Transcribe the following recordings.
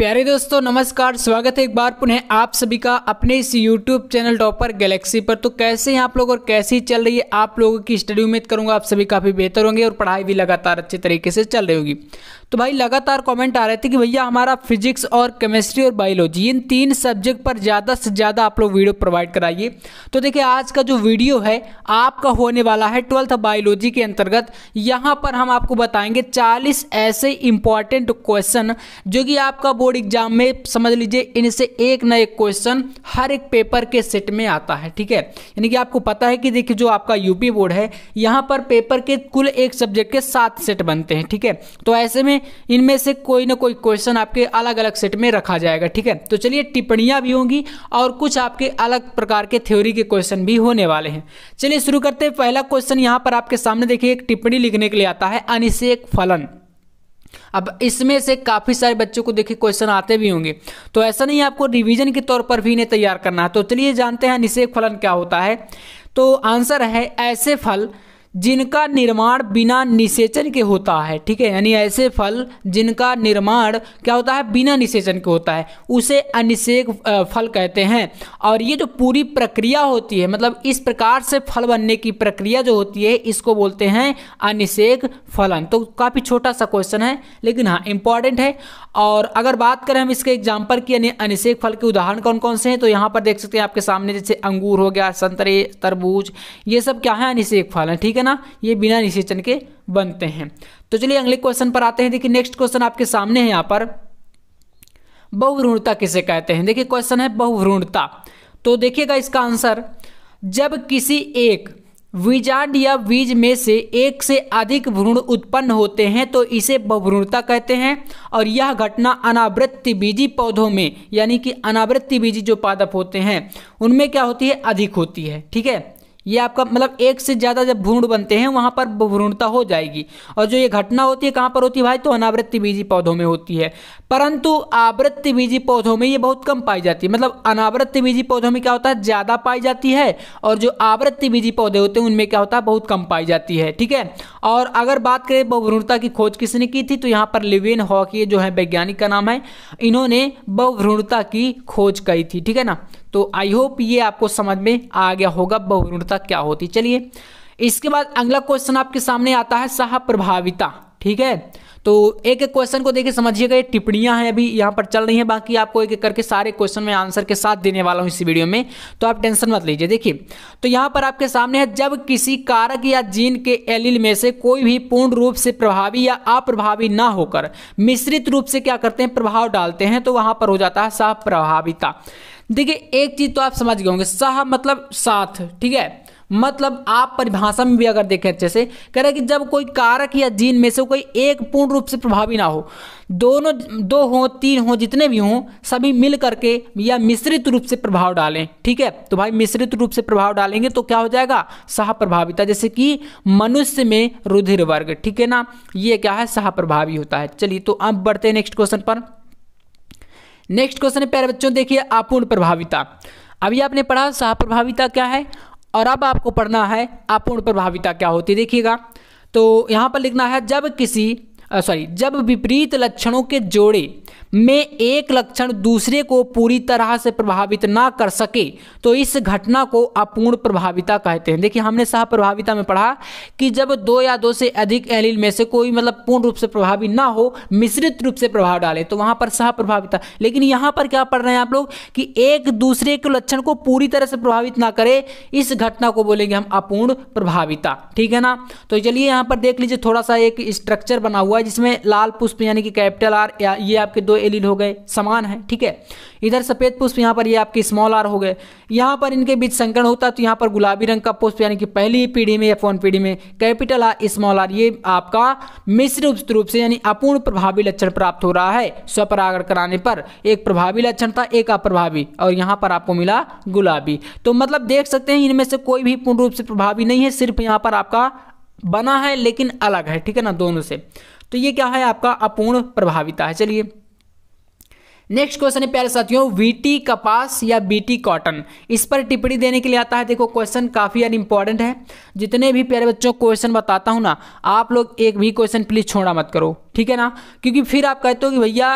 प्यारे दोस्तों नमस्कार स्वागत है एक बार पुनः आप सभी का अपने इस YouTube चैनल टॉपर गैलेक्सी पर तो कैसे हैं आप लोग और कैसी चल रही है आप लोगों की स्टडी उम्मीद करूंगा आप सभी काफ़ी बेहतर होंगे और पढ़ाई भी लगातार अच्छे तरीके से चल रही होगी तो भाई लगातार कमेंट आ रहे थे कि भैया हमारा फिजिक्स और केमिस्ट्री और बायोलॉजी इन तीन सब्जेक्ट पर ज़्यादा से ज़्यादा आप लोग वीडियो प्रोवाइड कराइए तो देखिए आज का जो वीडियो है आपका होने वाला है ट्वेल्थ बायोलॉजी के अंतर्गत यहाँ पर हम आपको बताएंगे चालीस ऐसे इंपॉर्टेंट क्वेश्चन जो कि आपका बोर्ड एग्जाम में समझ लीजिए इनसे एक ना एक क्वेश्चन हर एक पेपर के सेट में आता है ठीक है यानी कि आपको पता है कि देखिए जो आपका यूपी बोर्ड है यहाँ पर पेपर के कुल एक सब्जेक्ट के सात सेट बनते हैं ठीक है तो ऐसे में इनमें से कोई ना कोई क्वेश्चन आपके अलग अलग सेट में रखा जाएगा ठीक है तो चलिए टिप्पणियाँ भी होंगी और कुछ आपके अलग प्रकार के थ्योरी के क्वेश्चन भी होने वाले हैं चलिए शुरू करते हैं पहला क्वेश्चन यहाँ पर आपके सामने देखिए एक टिप्पणी लिखने के लिए आता है अनिषेक फलन अब इसमें से काफ़ी सारे बच्चों को देखिए क्वेश्चन आते भी होंगे तो ऐसा नहीं आपको रिवीजन के तौर पर भी इन्हें तैयार करना है तो चलिए जानते हैं निषेक फलन क्या होता है तो आंसर है ऐसे फल जिनका निर्माण बिना निषेचन के होता है ठीक है यानी ऐसे फल जिनका निर्माण क्या होता है बिना निषेचन के होता है उसे अनिषेक फल कहते हैं और ये जो पूरी प्रक्रिया होती है मतलब इस प्रकार से फल बनने की प्रक्रिया जो होती है इसको बोलते हैं अनिषेक फलन तो काफ़ी छोटा सा क्वेश्चन है लेकिन हाँ इंपॉर्टेंट है और अगर बात करें हम इसके एग्जाम्पल की अनिषेक फल के उदाहरण कौन कौन से हैं तो यहाँ पर देख सकते हैं आपके सामने जैसे अंगूर हो गया संतरे तरबूज ये सब क्या है अनिषेक फल हैं ठीक है है ना ये बिना निषेचन के बनते हैं तो चलिए अगले क्वेश्चन पर आते हैं देखिए नेक्स्ट क्वेश्चन आपके सामने है यहाँ पर बहुभ्रूणता किसे कहते हैं देखिए क्वेश्चन है बहुभ्रूणता तो देखिएगा इसका आंसर जब किसी एक बीजांड या बीज में से एक से अधिक भ्रूण उत्पन्न होते हैं तो इसे बहुभ्रूणता कहते हैं और यह घटना अनावृत्ति बीजी पौधों में यानी कि अनावृत्ति बीजी जो पादप होते हैं उनमें क्या होती है अधिक होती है ठीक है ये आपका मतलब एक से ज़्यादा जब भ्रूण बनते हैं वहाँ पर भ्रूणता हो जाएगी और जो ये घटना होती है कहाँ पर होती है भाई तो अनावृत्ति बीजी पौधों में होती है परंतु आवृत्ति बीजी पौधों में ये बहुत कम पाई जाती है मतलब अनावृत्ति बीजी पौधों में क्या होता है ज़्यादा पाई जाती है और जो आवृत्ति बीजी पौधे होते हैं उनमें क्या होता है बहुत कम पाई जाती है ठीक है और अगर बात करें बहुभ्रूणता की खोज किसने की थी तो यहाँ पर लिविन हॉकी जो है वैज्ञानिक का नाम है इन्होंने बहुभ्रूणता की खोज कही थी ठीक है ना तो आई होप ये आपको समझ में आ गया होगा बहुरूढ़ता क्या होती चलिए इसके बाद अगला क्वेश्चन आपके सामने आता है सह प्रभाविता ठीक है तो एक एक क्वेश्चन को देखिए समझिएगा ये टिप्पणियां हैं अभी यहाँ पर चल रही हैं बाकी आपको एक एक करके सारे क्वेश्चन में आंसर के साथ देने वाला हूँ इस वीडियो में तो आप टेंशन मत लीजिए देखिए तो यहाँ पर आपके सामने है जब किसी कारक या जीन के एलिल में से कोई भी पूर्ण रूप से प्रभावी या अप्रभावी ना होकर मिश्रित रूप से क्या करते हैं प्रभाव डालते हैं तो वहाँ पर हो जाता है सह प्रभाविता देखिए एक चीज तो आप समझ गए होंगे सह मतलब साथ ठीक है मतलब आप परिभाषा में भी अगर देखें अच्छे से कह रहे कि जब कोई कारक या जीन में से कोई एक पूर्ण रूप से प्रभावी ना हो दोनों दो हो तीन हो जितने भी हों सभी मिल करके या मिश्रित रूप से प्रभाव डालें ठीक है तो भाई मिश्रित रूप से प्रभाव डालेंगे तो क्या हो जाएगा सह प्रभाविता जैसे कि मनुष्य में रुधिर वर्ग ठीक है ना ये क्या है सह प्रभावी होता है चलिए तो अब बढ़ते हैं नेक्स्ट क्वेश्चन पर नेक्स्ट क्वेश्चन है प्यारे बच्चों देखिए आपूर्ण प्रभाविता अभी आपने पढ़ा सहप्रभाविता क्या है और अब आपको पढ़ना है आपूर्ण प्रभाविता क्या होती है देखिएगा तो यहाँ पर लिखना है जब किसी सॉरी जब विपरीत लक्षणों के जोड़े में एक लक्षण दूसरे को पूरी तरह से प्रभावित ना कर सके तो इस घटना को अपूर्ण प्रभाविता कहते हैं देखिए हमने सह प्रभाविता में पढ़ा कि जब दो या दो से अधिक एलिल में से कोई मतलब पूर्ण रूप से प्रभावी ना हो मिश्रित रूप से प्रभाव डाले तो वहां पर सह प्रभाविता लेकिन यहां पर क्या पढ़ रहे हैं आप लोग कि एक दूसरे के लक्षण को पूरी तरह से प्रभावित ना करे इस घटना को बोलेंगे हम अपूर्ण प्रभाविता ठीक है ना तो चलिए यहां पर देख लीजिए थोड़ा सा एक स्ट्रक्चर बना हुआ है जिसमें लाल पुष्प यानी कि कैपिटल आर या ये आपके दो एलिल हो गए समान है ठीक है इधर सफ़ेद पुष्प यहाँ पर ये आपके स्मॉल आर हो गए यहाँ पर इनके बीच संकरण होता है तो यहाँ पर गुलाबी रंग का पुष्प यानी कि पहली पीढ़ी में या फोन पीढ़ी में कैपिटल आर स्मॉल आर ये आपका मिश्र रूप से यानी अपूर्ण प्रभावी लक्षण प्राप्त हो रहा है स्वपरागण कराने पर एक प्रभावी लक्षण था एक अप्रभावी और यहाँ पर आपको मिला गुलाबी तो मतलब देख सकते हैं इनमें से कोई भी पूर्ण रूप से प्रभावी नहीं है सिर्फ यहाँ पर आपका बना है लेकिन अलग है ठीक है ना दोनों से तो ये क्या है आपका अपूर्ण प्रभाविता है चलिए नेक्स्ट क्वेश्चन है प्यारे साथियों वीटी कपास या बीटी कॉटन इस पर टिप्पणी देने के लिए आता है देखो क्वेश्चन काफ़ी यार इंपॉर्टेंट है जितने भी प्यारे बच्चों क्वेश्चन बताता हूँ ना आप लोग एक भी क्वेश्चन प्लीज़ छोड़ा मत करो ठीक है ना क्योंकि फिर आप कहते हो कि भैया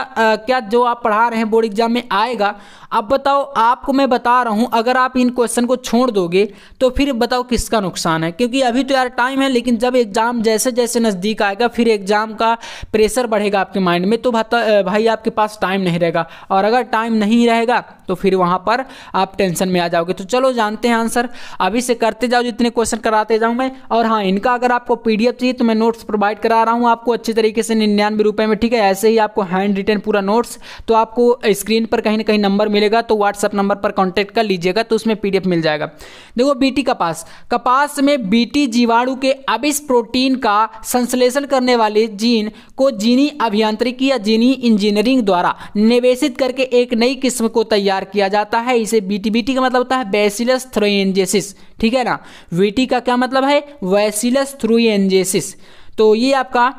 क्या जो आप पढ़ा रहे हैं बोर्ड एग्जाम में आएगा अब बताओ आपको मैं बता रहा हूँ अगर आप इन क्वेश्चन को छोड़ दोगे तो फिर बताओ किसका नुकसान है क्योंकि अभी तो यार टाइम है लेकिन जब एग्ज़ाम जैसे जैसे नज़दीक आएगा फिर एग्ज़ाम का प्रेशर बढ़ेगा आपके माइंड में तो भाई आपके पास टाइम नहीं रहेगा और अगर टाइम नहीं रहेगा तो फिर वहां पर आप टेंशन में आ जाओगे तो चलो जानते हैं आंसर अभी से करते जाओ जितने क्वेश्चन कराते जाऊं मैं और हाँ इनका अगर आपको पीडीएफ चाहिए तो मैं नोट्स प्रोवाइड करा रहा हूं आपको अच्छे तरीके से निन्यानवे रुपए में ठीक है ऐसे ही आपको हैंड रिटर्न पूरा नोट्स तो आपको स्क्रीन पर कहीं ना कहीं नंबर मिलेगा तो व्हाट्सअप नंबर पर कॉन्टेक्ट कर लीजिएगा तो उसमें पी मिल जाएगा देखो बीटी कपास कपास में बीटी जीवाणु के अब प्रोटीन का संश्लेषण करने वाले जीन को जीनी अभियांत्रिकी या जीनी इंजीनियरिंग द्वारा निवेशित करके एक नई किस्म को तैयार तैयार किया जाता है इसे बीटीबीटी का मतलब होता है बैसिलस थ्रोएंजेसिस ठीक है ना वीटी का क्या मतलब है वैसिलस थ्रोएंजेसिस तो ये आपका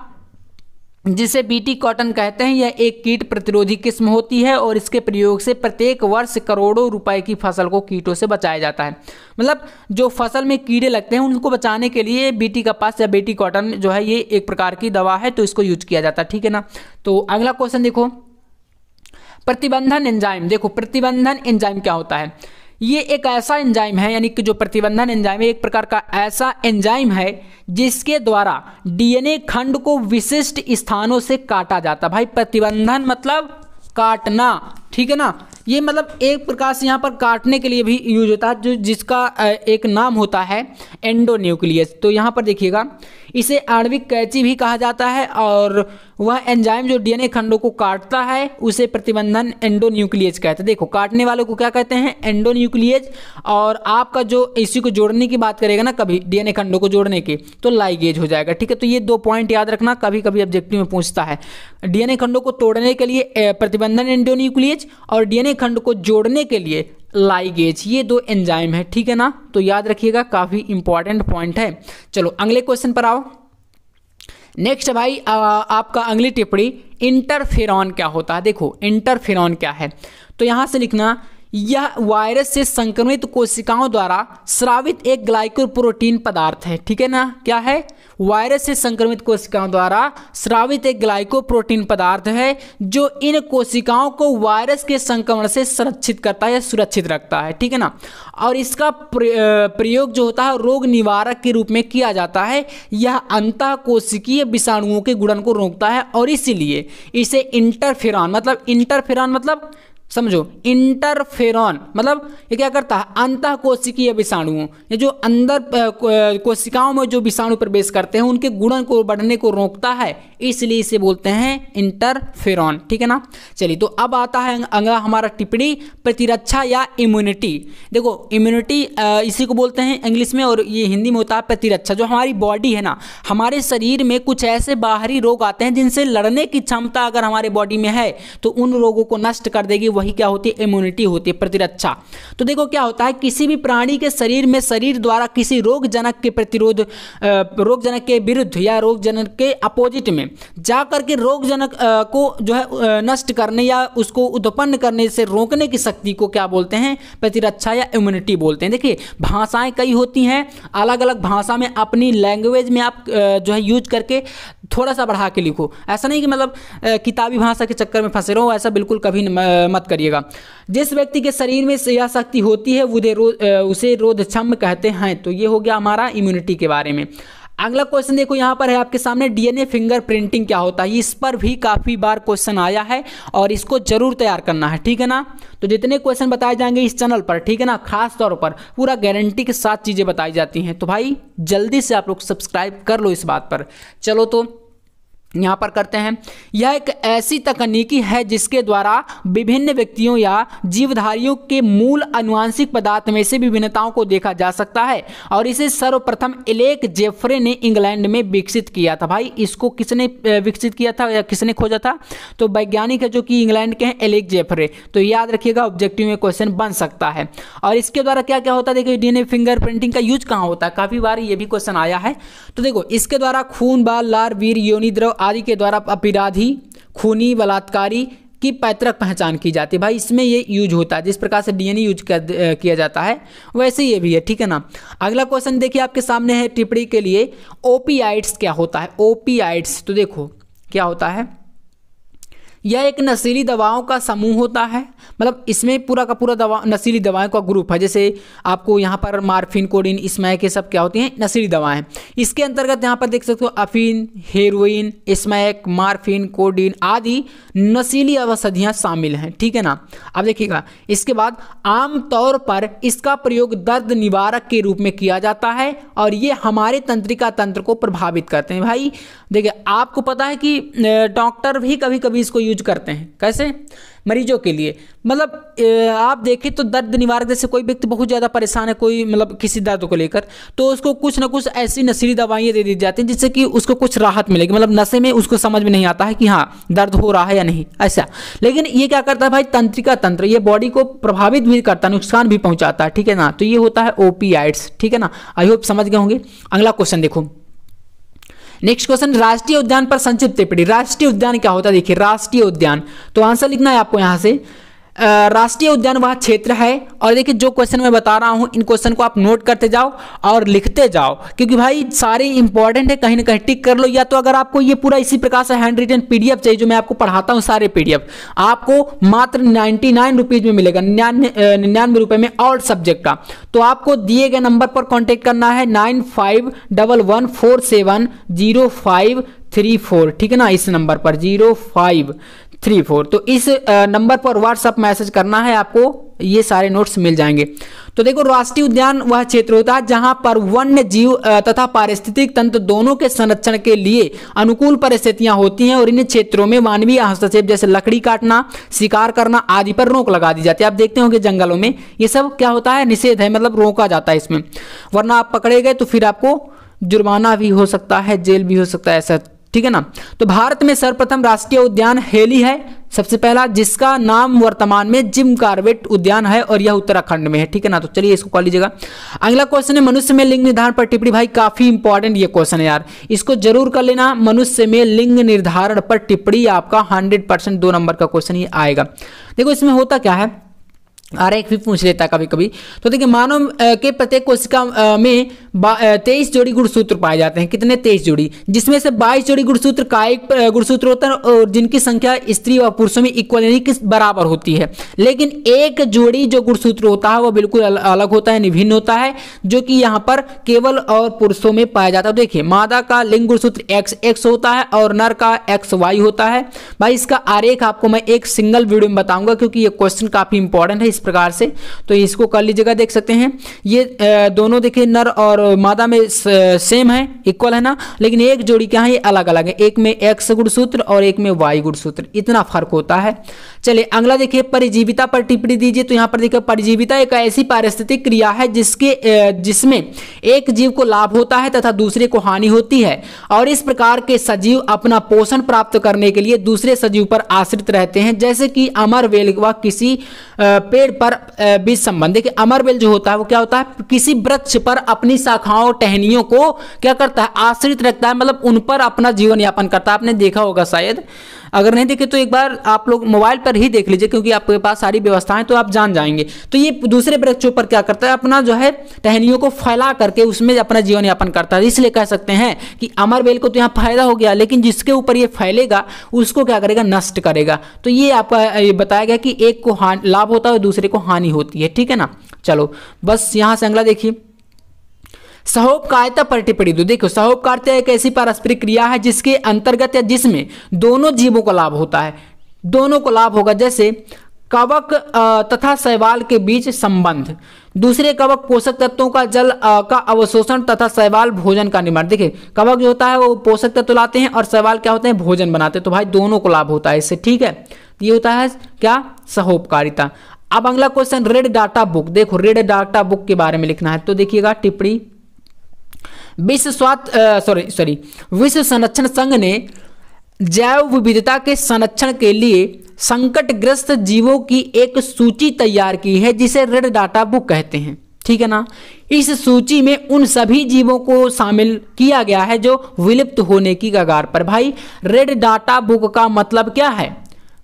जिसे बीटी कॉटन कहते हैं यह एक कीट प्रतिरोधी किस्म होती है और इसके प्रयोग से प्रत्येक वर्ष करोड़ों रुपए की फसल को कीटों से बचाया जाता है मतलब जो फसल में कीड़े लगते हैं उनको बचाने के लिए बीटी कपास या बीटी कॉटन जो है ये एक प्रकार की दवा है तो इसको यूज किया जाता है ठीक है ना तो अगला क्वेश्चन देखो प्रतिबंधन एंजाइम देखो प्रतिबंधन एंजाइम क्या होता है ये एक ऐसा एंजाइम है यानी कि जो प्रतिबंधन एंजाइम है एक प्रकार का ऐसा एंजाइम है जिसके द्वारा डीएनए खंड को विशिष्ट स्थानों से काटा जाता भाई प्रतिबंधन मतलब काटना ठीक है ना ये मतलब एक प्रकार से यहाँ पर काटने के लिए भी यूज होता है जो जिसका एक नाम होता है एंडोन्यूक्लियस तो यहाँ पर देखिएगा इसे आणविक कैची भी कहा जाता है और वह एंजाइम जो डीएनए खंडों को काटता है उसे प्रतिबंधन एंडोन्यूक्लियस कहते हैं देखो काटने वालों को क्या कहते हैं एंडोन्यूक्लियस और आपका जो इसी को जोड़ने की बात करेगा ना कभी डीएनए खंडों को जोड़ने के तो लाइगेज हो जाएगा ठीक है तो ये दो पॉइंट याद रखना कभी कभी ऑब्जेक्टिव में पूछता है डीएनए खंडों को तोड़ने के लिए प्रतिबंधन एंडोन्यूक्लियस और डीएनए खंड को जोड़ने के लिए लाइगेज ये दो एंजाइम है ठीक है ना तो याद रखिएगा काफ़ी इंपॉर्टेंट पॉइंट है चलो अगले क्वेश्चन पर आओ नेक्स्ट भाई आ, आपका अगली टिप्पणी इंटरफेरॉन क्या होता है देखो इंटरफेरॉन क्या है तो यहां से लिखना यह वायरस से संक्रमित कोशिकाओं द्वारा स्रावित एक ग्लाइकोप्रोटीन पदार्थ है ठीक है ना क्या है वायरस से संक्रमित कोशिकाओं द्वारा स्रावित एक ग्लाइकोप्रोटीन पदार्थ है जो इन कोशिकाओं को वायरस के संक्रमण से संरक्षित करता है या सुरक्षित रखता है ठीक है ना और इसका प्रयोग जो होता है रोग निवारक के रूप में किया जाता है यह अंत कोशिकीय विषाणुओं के गुणन को रोकता है और इसीलिए इसे इंटरफेरॉन मतलब इंटरफेरॉन मतलब समझो इंटरफेरॉन मतलब ये क्या करता है अंत कोशिकीय विषाणुओं ये जो अंदर कोशिकाओं में जो विषाणु प्रवेश करते हैं उनके गुणन को बढ़ने को रोकता है इसलिए इसे बोलते हैं इंटरफेरॉन ठीक है ना चलिए तो अब आता है अगला हमारा टिप्पणी प्रतिरक्षा या इम्यूनिटी देखो इम्यूनिटी इसी को बोलते हैं इंग्लिश में और ये हिंदी में होता है प्रतिरक्षा जो हमारी बॉडी है ना हमारे शरीर में कुछ ऐसे बाहरी रोग आते हैं जिनसे लड़ने की क्षमता अगर हमारे बॉडी में है तो उन रोगों को नष्ट कर देगी वही क्या होती है इम्यूनिटी होती है प्रतिरक्षा तो देखो क्या होता है किसी भी प्राणी के शरीर में शरीर द्वारा किसी रोगजनक के प्रतिरोध रोगजनक के विरुद्ध या रोगजनक के अपोजिट में जा करके रोगजनक को जो है नष्ट करने या उसको उत्पन्न करने से रोकने की शक्ति को क्या बोलते हैं प्रतिरक्षा या इम्यूनिटी बोलते हैं देखिए भाषाएं कई होती हैं अलग अलग भाषा में अपनी लैंग्वेज में आप जो है यूज करके थोड़ा सा बढ़ा के लिखो ऐसा नहीं कि मतलब किताबी भाषा के चक्कर में फंसे रहो ऐसा बिल्कुल कभी न, मत करिएगा जिस व्यक्ति के शरीर में यह शक्ति होती है उधे रो उसे रोधक्षम कहते हैं तो ये हो गया हमारा इम्यूनिटी के बारे में अगला क्वेश्चन देखो यहाँ पर है आपके सामने डीएनए फिंगर प्रिंटिंग क्या होता है इस पर भी काफ़ी बार क्वेश्चन आया है और इसको जरूर तैयार करना है ठीक है ना तो जितने क्वेश्चन बताए जाएंगे इस चैनल पर ठीक है ना खास तौर पर पूरा गारंटी के साथ चीज़ें बताई जाती हैं तो भाई जल्दी से आप लोग सब्सक्राइब कर लो इस बात पर चलो तो यहाँ पर करते हैं यह एक ऐसी तकनीकी है जिसके द्वारा विभिन्न व्यक्तियों या जीवधारियों के मूल अनुवांशिक पदार्थ में से विभिन्नताओं को देखा जा सकता है और इसे सर्वप्रथम इलेक जेफरे ने इंग्लैंड में विकसित किया था भाई इसको किसने विकसित किया था या किसने खोजा था तो वैज्ञानिक है जो कि इंग्लैंड के हैं एलेक जेफरे तो याद रखिएगा ऑब्जेक्टिव में क्वेश्चन बन सकता है और इसके द्वारा क्या क्या होता है देखिए फिंगर प्रिंटिंग का यूज कहाँ होता है काफ़ी बार ये भी क्वेश्चन आया है तो देखो इसके द्वारा खून बाल लार वीर योनिद्रव आदि के द्वारा अपराधी खूनी बलात्कारी की पैतृक पहचान की जाती है भाई इसमें ये यूज होता है जिस प्रकार से डीएनए यूज कर, किया जाता है वैसे ये भी है ठीक है ना अगला क्वेश्चन देखिए आपके सामने है टिप्पणी के लिए ओपीआइड्स क्या होता है ओपीआइड्स तो देखो क्या होता है यह एक नशीली दवाओं का समूह होता है मतलब इसमें पूरा का पूरा दवा नशीली दवाओं का ग्रुप है जैसे आपको यहाँ पर मार्फिन कोडिन इसमैक ये सब क्या होती हैं नशीली दवाएं इसके अंतर्गत यहाँ पर देख सकते हो अफीन हेरोइन इसमैक मार्फिन कोडिन आदि नशीली औषधियाँ शामिल हैं ठीक है ना अब देखिएगा इसके बाद आमतौर पर इसका प्रयोग दर्द निवारक के रूप में किया जाता है और ये हमारे तंत्रिका तंत्र को प्रभावित करते हैं भाई देखिए आपको पता है कि डॉक्टर भी कभी कभी इसको यूज यूज करते हैं कैसे मरीजों के लिए मतलब आप देखें तो दर्द निवारक जैसे कोई व्यक्ति बहुत ज़्यादा परेशान है कोई मतलब किसी दर्द को लेकर तो उसको कुछ ना कुछ ऐसी नशीली दवाइयाँ दे दी जाती हैं जिससे कि उसको कुछ राहत मिलेगी मतलब नशे में उसको समझ में नहीं आता है कि हाँ दर्द हो रहा है या नहीं ऐसा लेकिन ये क्या करता है भाई तंत्रिका तंत्र ये बॉडी को प्रभावित भी करता नुकसान भी पहुँचाता है ठीक है ना तो ये होता है ओ ठीक है ना आई होप समझ गए होंगे अगला क्वेश्चन देखो नेक्स्ट क्वेश्चन राष्ट्रीय उद्यान पर संक्षिप्त टिप्पणी राष्ट्रीय उद्यान क्या होता है देखिए राष्ट्रीय उद्यान तो आंसर लिखना है आपको यहां से राष्ट्रीय उद्यान वह क्षेत्र है और देखिए जो क्वेश्चन मैं बता रहा हूँ इन क्वेश्चन को आप नोट करते जाओ और लिखते जाओ क्योंकि भाई सारे इंपॉर्टेंट है कहीं ना कहीं टिक कर लो या तो अगर आपको ये पूरा इसी प्रकार से हैंड रिटन पीडीएफ चाहिए जो मैं आपको पढ़ाता हूँ सारे पीडीएफ आपको मात्र नाइन्टी नाइन रुपीज में मिलेगा निन्यानवे रुपये में ऑल सब्जेक्ट का तो आपको दिए गए नंबर पर कॉन्टेक्ट करना है nine five double one four seven zero five three four ठीक है ना इस नंबर पर जीरो फाइव थ्री फोर तो इस नंबर पर व्हाट्सअप मैसेज करना है आपको ये सारे नोट्स मिल जाएंगे तो देखो राष्ट्रीय उद्यान वह क्षेत्र होता है जहां पर वन्य जीव तथा पारिस्थितिक तंत्र दोनों के संरक्षण के लिए अनुकूल परिस्थितियां होती हैं और इन क्षेत्रों में मानवीय हस्तक्षेप जैसे लकड़ी काटना शिकार करना आदि पर रोक लगा दी जाती है आप देखते होंगे जंगलों में ये सब क्या होता है निषेध है मतलब रोका जाता है इसमें वरना आप पकड़े गए तो फिर आपको जुर्माना भी हो सकता है जेल भी हो सकता है ऐसा ठीक है ना तो भारत में सर्वप्रथम राष्ट्रीय उद्यान हेली है सबसे पहला जिसका नाम वर्तमान में जिम कार्बेट उद्यान है और यह उत्तराखंड में है ठीक है ना तो चलिए इसको कह लीजिएगा अगला क्वेश्चन है मनुष्य में लिंग निर्धारण पर टिप्पणी भाई काफी इंपॉर्टेंट ये क्वेश्चन है यार इसको जरूर कर लेना मनुष्य में लिंग निर्धारण पर टिप्पणी आपका हंड्रेड परसेंट दो नंबर का क्वेश्चन ये आएगा देखो इसमें होता क्या है एक भी पूछ लेता कभी कभी तो देखिए मानव के प्रत्येक कोशिका में तेईस जोड़ी गुणसूत्र पाए जाते हैं कितने तेईस जोड़ी जिसमें से बाईस जोड़ी गुणसूत्र कायिक गुणसूत्र होता है और जिनकी संख्या स्त्री और पुरुषों में इक्वल यानी कि बराबर होती है लेकिन एक जोड़ी जो गुणसूत्र होता है वो बिल्कुल अलग होता है निभिन्न होता है जो कि यहाँ पर केवल और पुरुषों में पाया जाता है तो देखिए मादा का लिंग गुणसूत्र एक्स एक्स होता है और नर का एक्स वाई होता है भाई इसका आरेख आपको मैं एक सिंगल वीडियो में बताऊंगा क्योंकि ये क्वेश्चन काफी इंपॉर्टेंट है इस प्रकार से तो इसको कर लीजिएगा देख सकते हैं ये दोनों देखिए नर और मादा में सेम है इक्वल है ना लेकिन एक जोड़ी क्या है ये अलग अलग है एक में एक्स गुणसूत्र और एक में वाई गुणसूत्र इतना फर्क होता है चलिए अगला देखिए परिजीविता पर टिप्पणी दीजिए तो यहाँ पर देखिए परिजीविता एक ऐसी पारिस्थितिक क्रिया है जिसके जिसमें एक जीव को लाभ होता है तथा दूसरे को हानि होती है और इस प्रकार के सजीव अपना पोषण प्राप्त करने के लिए दूसरे सजीव पर आश्रित रहते हैं जैसे कि अमर वेल व किसी पे पेड़ पर बीज संबंध देखिए अमरबेल जो होता है वो क्या होता है किसी वृक्ष पर अपनी शाखाओं टहनियों को क्या करता है आश्रित रखता है मतलब उन पर अपना जीवन यापन करता है आपने देखा होगा शायद अगर नहीं देखे तो एक बार आप लोग मोबाइल पर ही देख लीजिए क्योंकि आपके पास सारी व्यवस्थाएं तो आप जान जाएंगे तो ये दूसरे वृक्षों पर क्या करता है अपना जो है टहनियों को फैला करके उसमें अपना जीवन यापन करता है इसलिए कह सकते हैं कि अमर बेल को तो यहाँ फायदा हो गया लेकिन जिसके ऊपर ये फैलेगा उसको क्या करेगा नष्ट करेगा तो ये आपका बताया गया कि एक को लाभ होता है और दूसरे को हानि होती है ठीक है ना चलो बस यहाँ से अगला देखिए सहोपकारिता पर टिप्पणी दो देखो सहोपकारिता एक ऐसी पारस्परिक क्रिया है जिसके अंतर्गत या जिसमें दोनों जीवों को लाभ होता है दोनों को लाभ होगा जैसे कवक तथा शैवाल के बीच संबंध दूसरे कवक पोषक तत्वों का जल का अवशोषण तथा शैवाल भोजन का निर्माण देखिए कवक जो होता है वो पोषक तत्व लाते हैं और शैवाल क्या होते हैं भोजन बनाते हैं तो भाई दोनों को लाभ होता है इससे ठीक है ये होता है क्या सहोपकारिता अब अगला क्वेश्चन रेड डाटा बुक देखो रेड डाटा बुक के बारे में लिखना है तो देखिएगा टिप्पणी विश्व स्वास्थ्य सॉरी सॉरी विश्व संरक्षण संघ ने जैव विविधता के संरक्षण के लिए संकटग्रस्त जीवों की एक सूची तैयार की है जिसे रेड डाटा बुक कहते हैं ठीक है ना इस सूची में उन सभी जीवों को शामिल किया गया है जो विलुप्त होने की कगार पर भाई रेड डाटा बुक का मतलब क्या है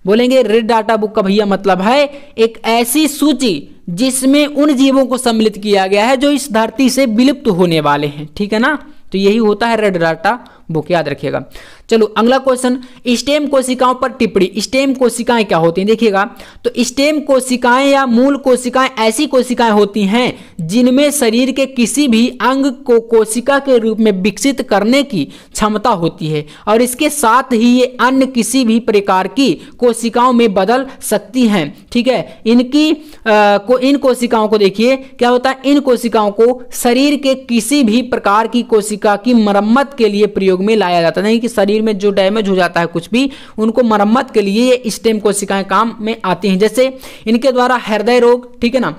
बोलेंगे रेड डाटा बुक का भैया मतलब है एक ऐसी सूची जिसमें उन जीवों को सम्मिलित किया गया है जो इस धरती से विलुप्त होने वाले हैं ठीक है ना तो यही होता है रेड डाटा बुक याद रखिएगा चलो अगला क्वेश्चन स्टेम कोशिकाओं पर टिप्पणी स्टेम कोशिकाएं क्या होती हैं देखिएगा तो स्टेम कोशिकाएं या मूल कोशिकाएं ऐसी कोशिकाएं होती हैं जिनमें शरीर के किसी भी अंग को कोशिका के रूप में विकसित करने की क्षमता होती है और इसके साथ ही ये अन्य किसी भी प्रकार की कोशिकाओं में बदल सकती हैं ठीक है इनकी आ, को इन कोशिकाओं को देखिए क्या होता है इन कोशिकाओं को शरीर के किसी भी प्रकार की कोशिका की मरम्मत के लिए प्रयोग में लाया जाता है नहीं कि शरीर में जो डैमेज हो जाता है कुछ भी उनको मरम्मत के लिए ये स्टेम कोशिकाएं काम में आती हैं जैसे इनके द्वारा हृदय रोग ठीक है ना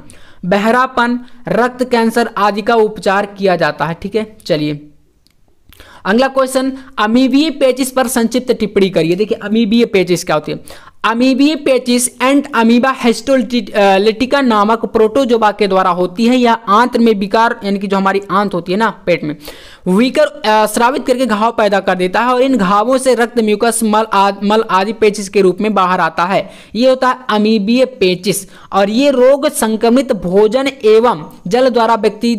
बहरापन रक्त कैंसर आदि का उपचार किया जाता है ठीक है चलिए अगला क्वेश्चन अमीबीए पेचिस पर संक्षिप्त टिप्पणी करिए देखिए अमीबीए पेचिस क्या होती है अमीबीए पेचिस एंड अमीबा हेस्टोलिटिका नामक प्रोटोजोबा के द्वारा होती है या आंत में विकार यानी कि जो हमारी आंत होती है ना पेट में वीकर श्रावित करके घाव पैदा कर देता है और इन घावों से रक्त म्यूकस मल आद, मल आदि पेचिस के रूप में बाहर आता है ये होता है अमीबीय पेचिस और ये रोग संक्रमित भोजन एवं जल द्वारा व्यक्ति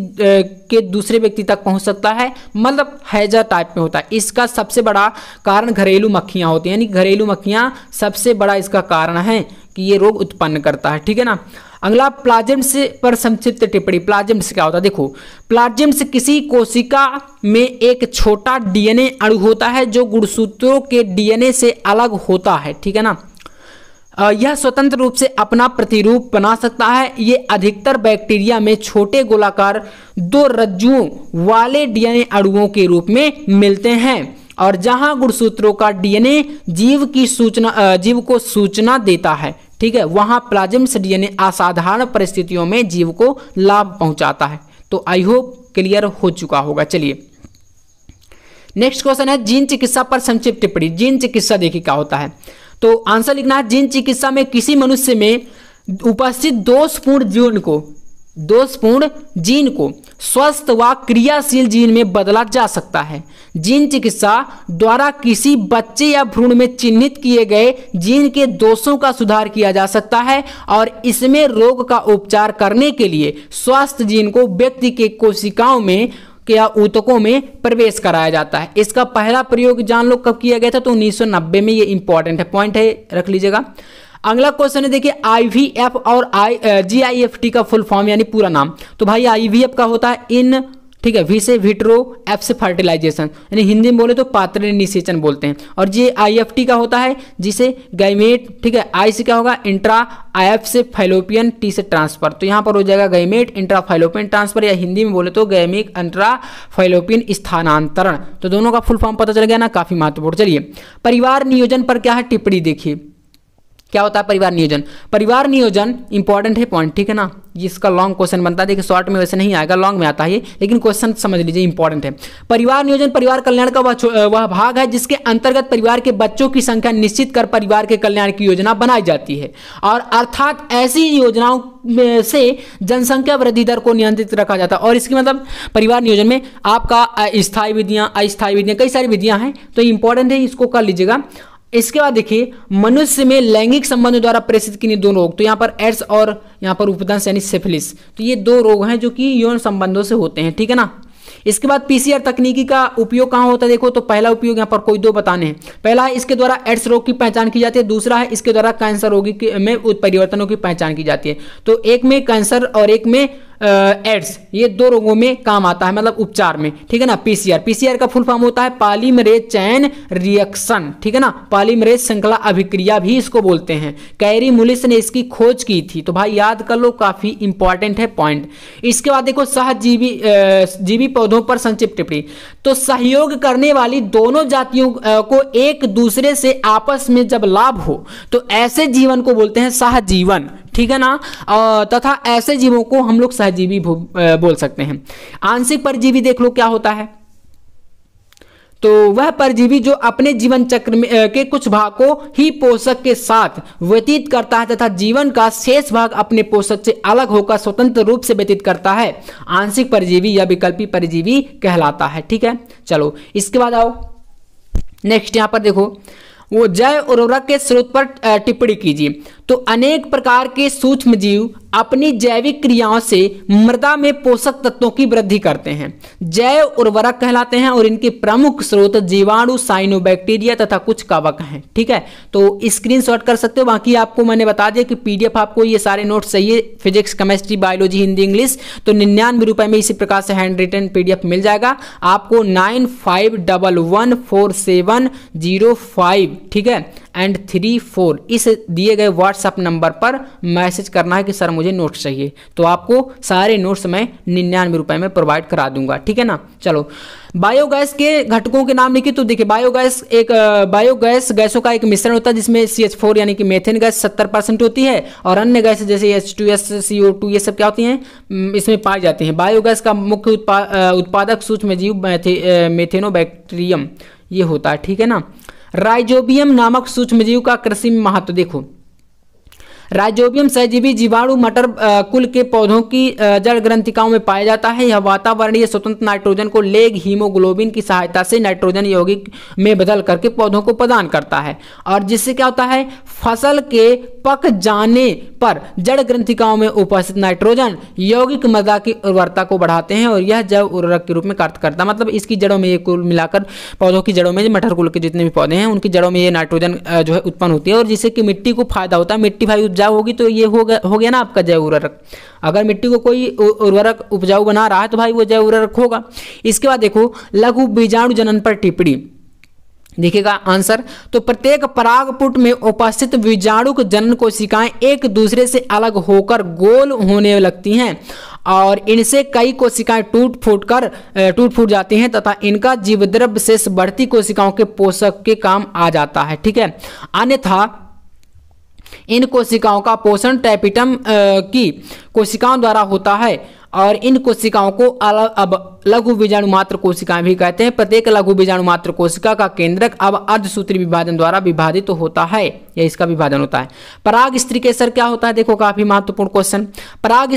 के दूसरे व्यक्ति तक पहुंच सकता है मतलब हैजा टाइप में होता है इसका सबसे बड़ा कारण घरेलू मक्खियां होती हैं यानी घरेलू मक्खियां सबसे बड़ा इसका कारण है कि ये रोग उत्पन्न करता है ठीक है ना अगला प्लाजम्स पर संक्षिप्त टिप्पणी प्लाजम्स क्या होता है देखो प्लाजम्स किसी कोशिका में एक छोटा डीएनए अणु होता है जो गुणसूत्रों के डीएनए से अलग होता है ठीक है ना यह स्वतंत्र रूप से अपना प्रतिरूप बना सकता है ये अधिकतर बैक्टीरिया में छोटे गोलाकार दो रज्जुओं वाले डीएनए अणुओं के रूप में मिलते हैं और जहां गुणसूत्रों का डीएनए जीव की सूचना जीव को सूचना देता है ठीक है वहां प्लाज्म से डीएनए असाधारण परिस्थितियों में जीव को लाभ पहुंचाता है तो आई होप क्लियर हो चुका होगा चलिए नेक्स्ट क्वेश्चन है जीन चिकित्सा पर संक्षिप्त टिप्पणी जीन चिकित्सा देखिए क्या होता है तो आंसर लिखना है जीन चिकित्सा में किसी मनुष्य में उपस्थित दोषपूर्ण जीवन को दोषपूर्ण जीन को स्वस्थ व क्रियाशील जीन में बदला जा सकता है जीन चिकित्सा द्वारा किसी बच्चे या भ्रूण में चिन्हित किए गए जीन के दोषों का सुधार किया जा सकता है और इसमें रोग का उपचार करने के लिए स्वस्थ जीन को व्यक्ति के कोशिकाओं में या ऊतकों में प्रवेश कराया जाता है इसका पहला प्रयोग जान लो कब किया गया था तो 1990 में ये इंपॉर्टेंट है पॉइंट है रख लीजिएगा अगला क्वेश्चन है देखिए आईवीएफ और आई जी का फुल फॉर्म यानी पूरा नाम तो भाई आईवीएफ का होता है इन ठीक है वी से विट्रो एफ से फर्टिलाइजेशन यानी हिंदी में बोले तो पात्र निषेचन बोलते हैं और ये आई एफ टी का होता है जिसे गैमेट ठीक है आई से क्या होगा इंट्रा आई एफ से फाइलोपियन टी से ट्रांसफर तो यहाँ पर हो जाएगा गैमेट इंट्रा फाइलोपियन ट्रांसफर या हिंदी में बोले तो गैमिक इंट्रा फाइलोपियन स्थानांतरण तो दोनों का फुल फॉर्म पता चल गया ना काफी महत्वपूर्ण चलिए परिवार नियोजन पर क्या है टिप्पणी देखिए क्या होता है परिवार नियोजन परिवार नियोजन इंपॉर्टेंट है पॉइंट ठीक है ना इसका लॉन्ग क्वेश्चन बनता है देखिए शॉर्ट में वैसे नहीं आएगा लॉन्ग में आता है लेकिन क्वेश्चन समझ लीजिए इंपॉर्टेंट है परिवार नियोजन परिवार कल्याण का वह वह भाग है जिसके अंतर्गत परिवार के बच्चों की संख्या निश्चित कर परिवार के कल्याण की योजना बनाई जाती है और अर्थात ऐसी योजनाओं में से जनसंख्या वृद्धि दर को नियंत्रित रखा जाता है और इसके मतलब परिवार नियोजन में आपका स्थायी विधियां अस्थायी विधियां कई सारी विधियां हैं तो इंपॉर्टेंट है इसको कर लीजिएगा इसके बाद देखिए मनुष्य में लैंगिक संबंध द्वारा प्रेषित किन्हीं दो रोग तो यहाँ पर एड्स और यहाँ पर उपदंश यानी सेफिलिस तो ये दो रोग हैं जो कि यौन संबंधों से होते हैं ठीक है ना इसके बाद पीसीआर तकनीकी का उपयोग कहाँ होता है देखो तो पहला उपयोग यहाँ पर कोई दो बताने हैं पहला है इसके द्वारा एड्स रोग की पहचान की जाती है दूसरा है इसके द्वारा कैंसर रोगी में उत्परिवर्तनों की पहचान की जाती है तो एक में कैंसर और एक में एड्स ये दो रोगों में काम आता है मतलब उपचार में ठीक है ना पीसीआर पीसीआर का फुल फॉर्म होता है पालीमरेज चैन रिएक्शन ठीक है ना पालीमरेज श्रृंखला अभिक्रिया भी इसको बोलते हैं कैरी मुलिस ने इसकी खोज की थी तो भाई याद कर लो काफी इंपॉर्टेंट है पॉइंट इसके बाद देखो सहजीवी जीवी पौधों पर संक्षिप्त टिप्पणी तो सहयोग करने वाली दोनों जातियों को एक दूसरे से आपस में जब लाभ हो तो ऐसे जीवन को बोलते हैं सहजीवन ठीक है ना तथा ऐसे जीवों को हम लोग सहजीवी बोल सकते हैं आंशिक परजीवी देख लो क्या होता है तो वह परजीवी जो अपने जीवन चक्र में के कुछ भाग को ही पोषक के साथ व्यतीत करता है तथा जीवन का शेष भाग अपने पोषक से अलग होकर स्वतंत्र रूप से व्यतीत करता है आंशिक परजीवी या विकल्पी परजीवी कहलाता है ठीक है चलो इसके बाद आओ नेक्स्ट यहां पर देखो वो जैव उर्वरक के स्रोत पर टिप्पणी कीजिए तो अनेक प्रकार के सूक्ष्म जीव अपनी जैविक क्रियाओं से मृदा में पोषक तत्वों की वृद्धि करते हैं जैव उर्वरक कहलाते हैं और इनके प्रमुख स्रोत जीवाणु साइनोबैक्टीरिया तथा कुछ कवक हैं ठीक है तो स्क्रीनशॉट कर सकते हो बाकी आपको मैंने बता दिया कि पीडीएफ आपको ये सारे नोट्स चाहिए physics chemistry biology Hindi English तो निन्यानवे रुपए में इसी प्रकार से हैंड रिटर्न पीडीएफ मिल जाएगा आपको nine five double one four seven zero five ठीक है एंड थ्री फोर इस दिए गए व्हाट्स व्हाट्सअप नंबर पर मैसेज करना है कि सर मुझे नोट्स चाहिए तो आपको सारे नोट्स मैं निन्यानवे रुपए में प्रोवाइड करा दूंगा ठीक है ना चलो बायोगैस के घटकों के नाम लिखे तो देखिए बायोगैस एक बायोगैस गैसों का एक मिश्रण होता है जिसमें सी एच फोर यानी कि मेथेन गैस सत्तर परसेंट होती है और अन्य गैस जैसे H two S C O two ये सब क्या होती हैं इसमें पाई जाती हैं बायोगैस का मुख्य उत्पा, उत्पादक सूक्ष्म जीव मेथेनो बैक्टीरियम ये होता है ठीक है ना राइजोबियम नामक सूक्ष्म जीव का कृषि में महत्व देखो राइजोबियम सहजीवी जीवाणु मटर कुल के पौधों की जड़ ग्रंथिकाओं में पाया जाता है यह वातावरणीय स्वतंत्र नाइट्रोजन को लेग हीमोग्लोबिन की सहायता से नाइट्रोजन यौगिक में बदल करके पौधों को प्रदान करता है और जिससे क्या होता है फसल के पक जाने पर जड़ ग्रंथिकाओं में उपस्थित नाइट्रोजन यौगिक मृदा की उर्वरता को बढ़ाते हैं और यह जैव उर्वरक के रूप में कार्य करता है मतलब इसकी जड़ों में ये कुल मिलाकर पौधों की जड़ों में मटर कुल के जितने भी पौधे हैं उनकी जड़ों में ये नाइट्रोजन जो है उत्पन्न होती है और जिससे कि मिट्टी को फायदा होता है मिट्टी भाई उपजा उपजाऊ होगी तो ये हो गया हो गया ना आपका जैव उर्वरक अगर मिट्टी को कोई उर्वरक उपजाऊ बना रहा है तो भाई वो जैव उर्वरक होगा इसके बाद देखो लघु बीजाणु जनन पर टिप्पणी देखिएगा आंसर तो प्रत्येक परागपुट में उपस्थित बीजाणु के जनन कोशिकाएं एक दूसरे से अलग होकर गोल होने लगती हैं और इनसे कई कोशिकाएं टूट फूट कर टूट फूट जाती हैं तथा इनका जीवद्रव्य शेष बढ़ती कोशिकाओं के पोषक के काम आ जाता है ठीक है अन्यथा इन कोशिकाओं का पोषण टैपिटम की कोशिकाओं द्वारा होता है और इन कोशिकाओं को अलग अब लघु बीजाणु मात्र कोशिकाएं भी कहते हैं प्रत्येक लघु बीजाणु मात्र कोशिका का केंद्रक अब अर्धसूत्री विभाजन द्वारा विभाजित तो होता है या इसका विभाजन होता है पराग स्त्री के सर क्या होता है देखो काफी महत्वपूर्ण क्वेश्चन पराग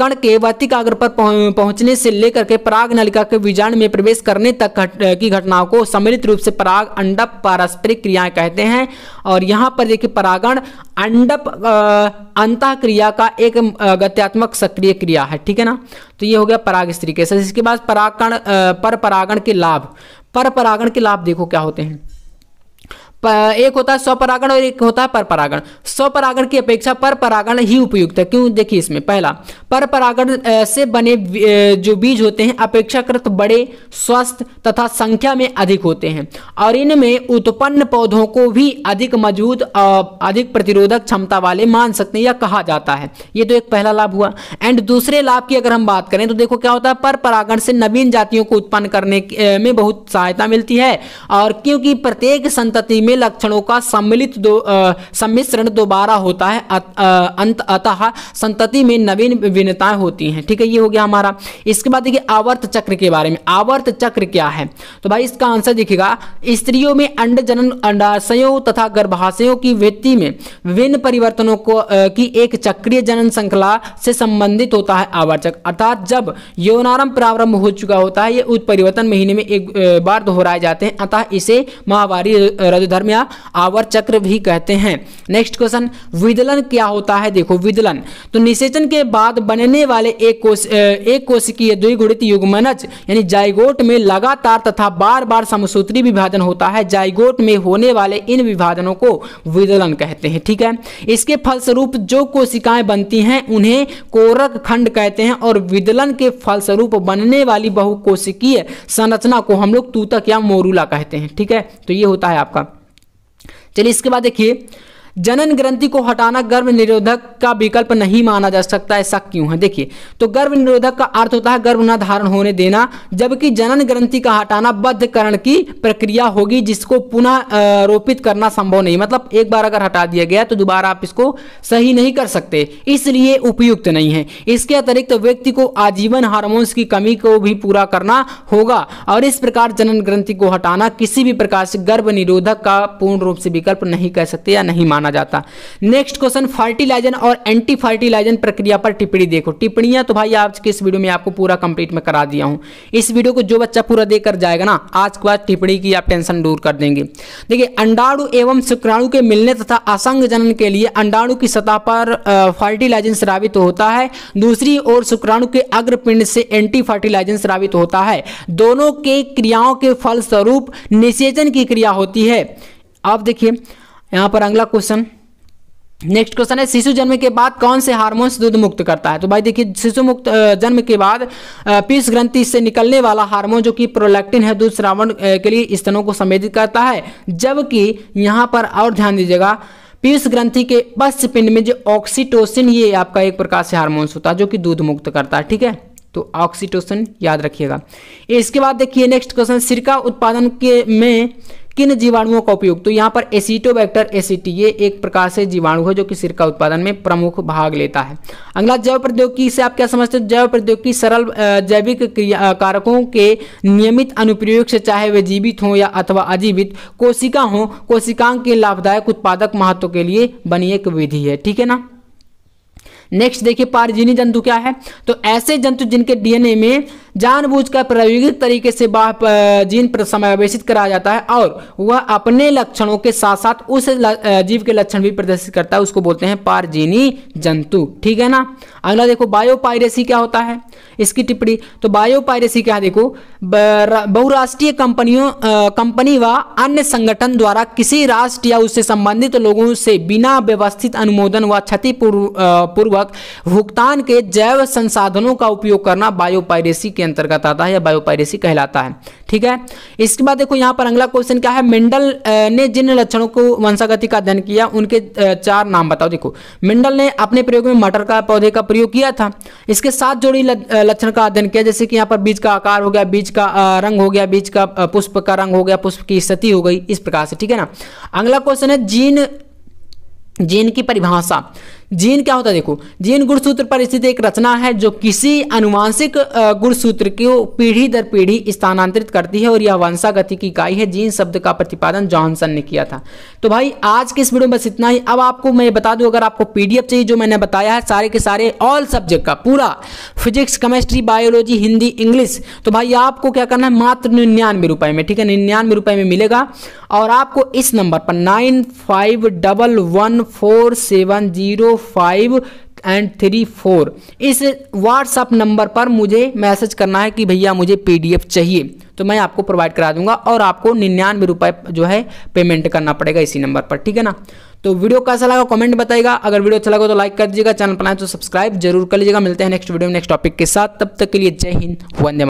कण के वतिक पर पहुंचने से लेकर के पराग नलिका के बीजाणु में प्रवेश करने तक घट, की घटनाओं को सम्मिलित रूप से पराग अंडप पारस्परिक क्रियाएं कहते हैं और यहाँ पर देखिए परागण अंडप अंत क्रिया का एक गत्यात्मक सक्रिय क्रिया है ठीक है ना तो ये हो गया पराग स्त्री के इसके बाद परागण पर परागण के लाभ पर परागण के लाभ देखो क्या होते हैं एक होता है स्वपरागण और एक होता है पर परागण स्वपरागण की अपेक्षा पर परागण ही उपयुक्त है क्यों देखिए इसमें पहला पर परागण से बने जो बीज होते हैं अपेक्षाकृत बड़े स्वस्थ तथा संख्या में अधिक होते हैं और इनमें उत्पन्न पौधों को भी अधिक मजबूत अधिक प्रतिरोधक क्षमता वाले मान सकते हैं या कहा जाता है ये तो एक पहला लाभ हुआ एंड दूसरे लाभ की अगर हम बात करें तो देखो क्या होता है पर परागण से नवीन जातियों को उत्पन्न करने में बहुत सहायता मिलती है और क्योंकि प्रत्येक संतति इनमें लक्षणों का सम्मिलित दो सम्मिश्रण दोबारा होता है अंत अतः संतति में नवीन भिन्नताएं होती हैं ठीक है ये हो गया हमारा इसके बाद देखिए आवर्त चक्र के बारे में आवर्त चक्र क्या है तो भाई इसका आंसर देखिएगा स्त्रियों में अंड जनन अंडाशयों तथा गर्भाशयों की वृत्ति में विभिन्न परिवर्तनों को की एक चक्रीय जनन श्रृंखला से संबंधित होता है आवर्त चक्र अर्थात जब यौनारंभ प्रारंभ हो चुका होता है ये उत्परिवर्तन महीने में एक बार दोहराए जाते हैं अतः इसे महावारी रजधर संदर्भ या आवर चक्र भी कहते हैं नेक्स्ट क्वेश्चन विदलन क्या होता है देखो विदलन तो निषेचन के बाद बनने वाले एक कोश एक कोशिकीय द्विगुणित युगमनज यानी जायगोट में लगातार तथा बार बार समसूत्री विभाजन होता है जायगोट में होने वाले इन विभाजनों को विदलन कहते हैं ठीक है इसके फलस्वरूप जो कोशिकाएं बनती हैं उन्हें कोरक खंड कहते हैं और विदलन के फलस्वरूप बनने वाली बहुकोशिकीय संरचना को हम लोग तूतक या मोरूला कहते हैं ठीक है तो ये होता है आपका चलिए इसके बाद देखिए जनन ग्रंथि को हटाना गर्भ निरोधक का विकल्प नहीं माना जा सकता ऐसा क्यों है देखिए तो गर्भ निरोधक का अर्थ होता है गर्भ न धारण होने देना जबकि जनन ग्रंथि का हटाना बद्धकरण की प्रक्रिया होगी जिसको पुनः रोपित करना संभव नहीं मतलब एक बार अगर हटा दिया गया तो दोबारा आप इसको सही नहीं कर सकते इसलिए उपयुक्त नहीं है इसके अतिरिक्त तो व्यक्ति को आजीवन हार्मोन्स की कमी को भी पूरा करना होगा और इस प्रकार जनन ग्रंथि को हटाना किसी भी प्रकार से गर्भ निरोधक का पूर्ण रूप से विकल्प नहीं कह सकते या नहीं माना माना जाता नेक्स्ट क्वेश्चन फर्टिलाइजन और एंटी फर्टिलाइजन प्रक्रिया पर टिप्पणी देखो टिप्पणियां तो भाई आज के इस वीडियो में आपको पूरा कंप्लीट में करा दिया हूं इस वीडियो को जो बच्चा पूरा देकर जाएगा ना आज के बाद टिप्पणी की आप टेंशन दूर कर देंगे देखिए अंडाणु एवं शुक्राणु के मिलने तथा असंग जनन के लिए अंडाणु की सतह पर फर्टिलाइजन श्रावित होता है दूसरी ओर शुक्राणु के अग्रपिंड से एंटी फर्टिलाइजन श्रावित होता है दोनों के क्रियाओं के फलस्वरूप निषेचन की क्रिया होती है आप देखिए यहां पर अगला क्वेश्चन नेक्स्ट क्वेश्चन है शिशु जन्म के बाद कौन से हार्मोन्स दूध मुक्त करता है तो भाई देखिए शिशु मुक्त जन्म के बाद पीस ग्रंथि से निकलने वाला हार्मोन जो कि प्रोलैक्टिन है दूध श्रावण के लिए स्तनों को संवेदित करता है जबकि यहां पर और ध्यान दीजिएगा पीस ग्रंथि के पश्च पिंड में जो ऑक्सीटोसिन ये आपका एक प्रकार से हार्मोन्स होता है जो कि दूध मुक्त करता है ठीक है तो ऑक्सीटोसिन याद रखिएगा इसके बाद देखिए नेक्स्ट क्वेश्चन सिरका उत्पादन के में किन जीवाणुओं का उपयोग तो यहाँ पर एसिटोबैक्टर एसिटी ये एक प्रकार से जीवाणु है जो कि सिरका उत्पादन में प्रमुख भाग लेता है अगला जैव प्रौद्योगिकी से आप क्या समझते हो जैव प्रौद्योगिकी सरल जैविक कारकों के नियमित अनुप्रयोग से चाहे वे जीवित हों या अथवा अजीवित कोशिका हों कोशिकांग के लाभदायक उत्पादक महत्व के लिए बनी एक विधि है ठीक है ना नेक्स्ट देखिए पारजीनी जंतु क्या है तो ऐसे जंतु जिनके डीएनए में जानबूझकर प्रायोगिक तरीके से वह जीन पर समावेशित कराया जाता है और वह अपने लक्षणों के साथ साथ उस जीव के लक्षण भी प्रदर्शित करता है उसको बोलते हैं पारजीनी जंतु ठीक है ना अगला देखो बायोपायरेसी क्या होता है इसकी टिप्पणी तो बायोपायरेसी क्या है देखो बहुराष्ट्रीय कंपनियों कंपनी व अन्य संगठन द्वारा किसी राष्ट्र या उससे संबंधित लोगों से बिना व्यवस्थित अनुमोदन व क्षतिपूर्व पूर्वक भुगतान के जैव संसाधनों का उपयोग करना बायोपायरेसी के अंतर्गत आता है या बायोपायरेसी कहलाता है ठीक है इसके बाद देखो यहाँ पर अगला क्वेश्चन क्या है मेंडल ने जिन लक्षणों को वंशागति का अध्ययन किया उनके चार नाम बताओ देखो मेंडल ने अपने प्रयोग में मटर का पौधे का प्रयोग किया था इसके साथ जोड़ी लक्षण का अध्ययन किया जैसे कि यहाँ पर बीज का आकार हो गया बीज का रंग हो गया बीज का पुष्प का रंग हो गया पुष्प की स्थिति हो गई इस प्रकार से ठीक है ना अगला क्वेश्चन है जीन जीन की परिभाषा जीन क्या होता है देखो जीन गुणसूत्र पर स्थित एक रचना है जो किसी अनुवांशिक गुणसूत्र को पीढ़ी दर पीढ़ी स्थानांतरित करती है और यह वंशागति की इकाई है जीन शब्द का प्रतिपादन जॉनसन ने किया था तो भाई आज के इस वीडियो में बस इतना ही अब आपको मैं बता दूं अगर आपको पीडीएफ चाहिए जो मैंने बताया है सारे के सारे ऑल सब्जेक्ट का पूरा physics chemistry biology Hindi English तो भाई आपको क्या करना है मात्र निन्यानवे रुपए में ठीक है निन्यानवे रुपए में मिलेगा और आपको इस नंबर पर nine five double one four seven zero five and three four इस व्हाट्सअप नंबर पर मुझे मैसेज करना है कि भैया मुझे पीडीएफ चाहिए तो मैं आपको प्रोवाइड करा दूंगा और आपको निन्यानवे रुपये जो है पेमेंट करना पड़ेगा इसी नंबर पर ठीक है ना तो वीडियो कैसा लगा कमेंट बताएगा अगर वीडियो अच्छा लगा तो लाइक कर दीजिएगा चैनल पर तो सब्सक्राइब जरूर कर लीजिएगा मिलते हैं नेक्स्ट वीडियो नेक्स्ट टॉपिक के साथ तब तक के लिए जय हिंद वंदे